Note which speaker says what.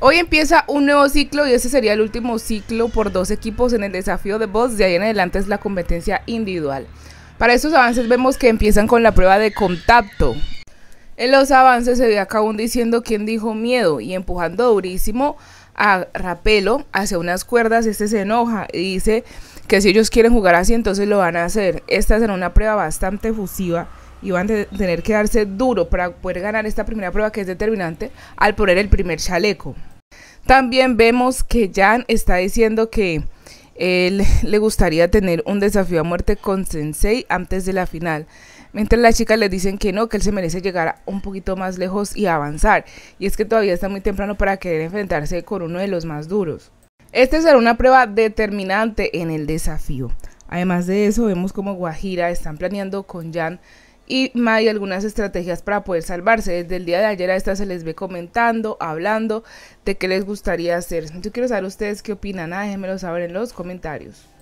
Speaker 1: Hoy empieza un nuevo ciclo y ese sería el último ciclo por dos equipos en el desafío de Boss. De ahí en adelante es la competencia individual. Para estos avances vemos que empiezan con la prueba de contacto. En los avances se ve a Kaun diciendo quién dijo miedo y empujando durísimo a Rapelo hacia unas cuerdas. Este se enoja y dice que si ellos quieren jugar así entonces lo van a hacer. Esta será una prueba bastante fusiva y van a tener que darse duro para poder ganar esta primera prueba que es determinante al poner el primer chaleco. También vemos que Jan está diciendo que él le gustaría tener un desafío a muerte con Sensei antes de la final. Mientras las chicas le dicen que no, que él se merece llegar un poquito más lejos y avanzar. Y es que todavía está muy temprano para querer enfrentarse con uno de los más duros. Este será una prueba determinante en el desafío. Además de eso, vemos como Guajira están planeando con Jan y hay algunas estrategias para poder salvarse. Desde el día de ayer a esta se les ve comentando, hablando de qué les gustaría hacer. Yo quiero saber ustedes qué opinan, ah, déjenmelo saber en los comentarios.